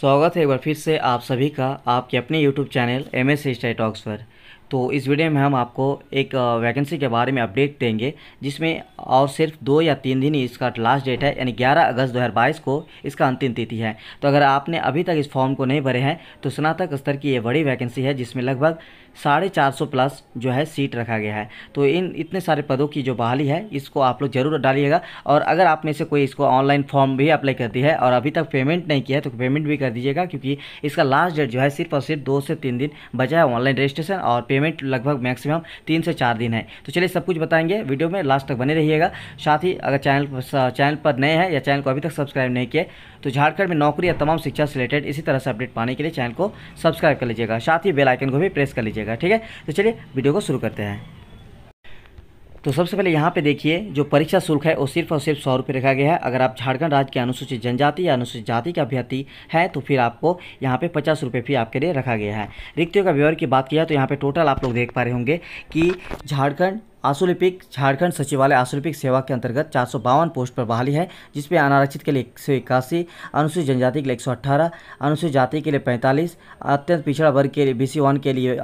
स्वागत है एक बार फिर से आप सभी का आपके अपने YouTube channel M S talks पर तो इस वीडियो में हम आपको एक वैकेंसी के बारे में अपडेट देंगे जिसमें और सिर्फ दो या तीन दिन ही इसका लास्ट डेट है यानी 11 अगस्त 2022 को इसका अंतिम तिथि है तो अगर आपने अभी तक इस फॉर्म को नहीं भरे हैं तो स्नातक स्तर की ये बड़ी वैकेंसी है जिसमें लगभग साढ़े चार सौ प्लस जो है सीट रखा गया है तो इन इतने सारे पदों की जो बहाली है इसको आप लोग ज़रूर डालिएगा और अगर आप में से कोई इसको ऑनलाइन फॉर्म भी अप्लाई करती है और अभी तक पेमेंट नहीं किया है तो पेमेंट भी कर दीजिएगा क्योंकि इसका लास्ट डेट जो है सिर्फ और सिर्फ दो से तीन दिन बचा है ऑनलाइन रजिस्ट्रेशन और पेमेंट लगभग मैक्सिमम तीन से चार दिन है तो चलिए सब कुछ बताएंगे वीडियो में लास्ट तक बने रहिएगा साथ ही अगर चैनल चैनल पर नए हैं या चैनल को अभी तक सब्सक्राइब नहीं किए तो झारखंड में नौकरी या तमाम शिक्षा से रिलेटेड इसी तरह से अपडेट पाने के लिए चैनल को सब्सक्राइब कर लीजिएगा साथ ही बेलाइकन को भी प्रेस कर लीजिएगा लीजिएगा ठीक है तो चलिए वीडियो को शुरू करते हैं तो सबसे पहले यहाँ पे देखिए जो परीक्षा शुल्क है वो सिर्फ और सिर्फ सौ रुपये रखा गया है अगर आप झारखंड राज्य के अनुसूचित जनजाति या अनुसूचित जाति का अभ्यर्थी है तो फिर आपको यहाँ पे पचास रुपये फी आपके लिए रखा गया है रिक्तियों का व्यवहार की बात किया तो यहाँ पे टोटल आप लोग देख पा रहे होंगे कि झारखंड आसुलिपिक झारखंड सचिवालय आसुलिपिक सेवा के अंतर्गत चार पोस्ट पर बहाली है जिसमें अनारक्षित के लिए एक सौ इक्यासी अनुसूचित जनजाति के लिए एक सौ अट्ठारह अनुसूचित जाति के लिए पैंतालीस अत्यंत पिछड़ा वर्ग के लिए बी सी वन के लिए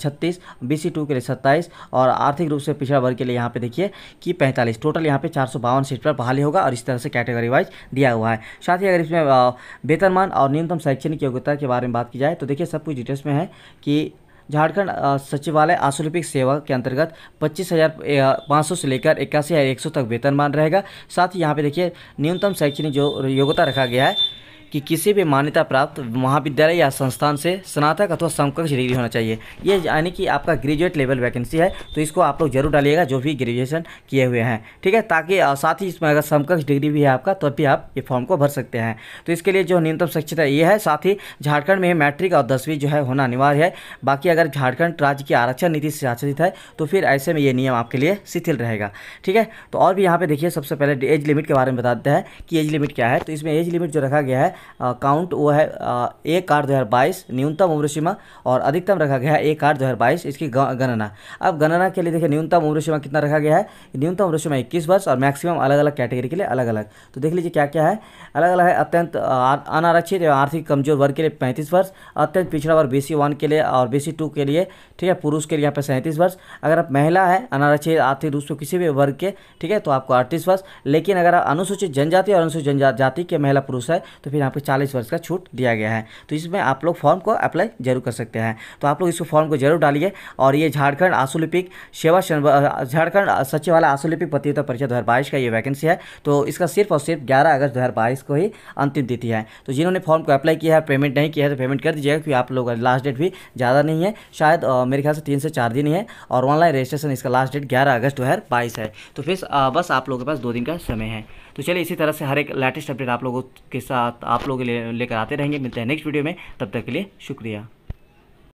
छत्तीस बी सी टू के लिए सत्ताईस और आर्थिक रूप से पिछड़ा वर्ग के लिए यहाँ पे देखिए कि पैंतालीस टोटल यहाँ पे चार सीट पर बहाली होगा और इस तरह से कैटेगरी वाइज दिया हुआ है साथ ही अगर इसमें वेतनमान और न्यूनतम शैक्षणिक योग्यता के बारे में बात की जाए तो देखिए सब कुछ डिटेल्स में है कि झारखंड सचिवालय आशुलिपिक सेवा के अंतर्गत पच्चीस से लेकर इक्यासी तक वेतनमान रहेगा साथ ही यहाँ पे देखिए न्यूनतम शैक्षणिक जो योग्यता रखा गया है कि किसी भी मान्यता प्राप्त महाविद्यालय या संस्थान से स्नातक अथवा समकक्ष डिग्री होना चाहिए ये यानी कि आपका ग्रेजुएट लेवल वैकेंसी है तो इसको आप लोग जरूर डालिएगा जो भी ग्रेजुएशन किए हुए हैं ठीक है ताकि साथ ही इसमें अगर समकक्ष डिग्री भी है आपका तब तो भी आप ये फॉर्म को भर सकते हैं तो इसके लिए जो न्यूनतम शिक्षता ये है साथ ही झारखंड में मैट्रिक और दसवीं जो है होना अनिवार्य है बाकी अगर झारखंड राज्य की आरक्षण नीति से आचरित है तो फिर ऐसे में ये नियम आपके लिए शिथिल रहेगा ठीक है तो और भी यहाँ पर देखिए सबसे पहले एज लिमिट के बारे में बताते हैं कि एज लिमिट क्या है तो इसमें एज लिमिट जो रखा गया है काउंट वो है एक आठ दो हज़ार बाईस न्यूनतम उम्र सीमा और अधिकतम रखा गया है एक आठ दो हज़ार बाईस इसकी गणना अब गणना के लिए देखिए न्यूनतम उम्र सीमा कितना रखा गया है न्यूनतम उम्र सीमा इक्कीस वर्ष और मैक्सिमम अलग अलग कैटेगरी के लिए अलग अलग तो देख लीजिए क्या क्या है अलग अलग है अत्यंत अनारक्षित एवं आर्थिक कमजोर वर्ग के लिए पैंतीस वर्ष अत्यंत पिछड़ा वर्ग बी वन के लिए और बी टू के लिए ठीक है पुरुष के लिए यहाँ पर सैंतीस वर्ष अगर आप महिला है अनारक्षित आर्थिक रूप से किसी भी वर्ग के ठीक है तो आपको अड़तीस वर्ष लेकिन अगर आप अनुसूचित जनजाति और अनुसूचित जनजाति के महिला पुरुष है तो फिर यहाँ पर चालीस वर्ष का छूट दिया गया है तो इसमें आप लोग फॉर्म को अप्लाई जरूर कर सकते हैं तो आप लोग इस फॉर्म को जरूर डालिए और ये झारखंड आसुलिपिक सेवा झारखंड वाला आसोलिपिक प्रतियोगिता परीक्षा दो का ये वैकेंसी है तो इसका सिर्फ और सिर्फ ग्यारह अगस्त दो को ही अंतिम तिथि है तो जिन्होंने फॉर्म को अप्लाई किया है पेमेंट नहीं किया है तो पेमेंट कर दीजिएगा क्योंकि आप लोग लास्ट डेट भी ज़्यादा नहीं है शायद मेरे ख्याल से तीन से चार दिन ही है और ऑनलाइन रजिस्ट्रेशन इसका लास्ट डेट ग्यारह अगस्त दो है तो फिर बस आप लोगों के पास दो दिन का समय है तो चलिए इसी तरह से हर एक लेटेस्ट अपडेट आप लोगों के साथ आप लिए लेकर आते रहेंगे मिलते हैं नेक्स्ट वीडियो में तब तक के लिए शुक्रिया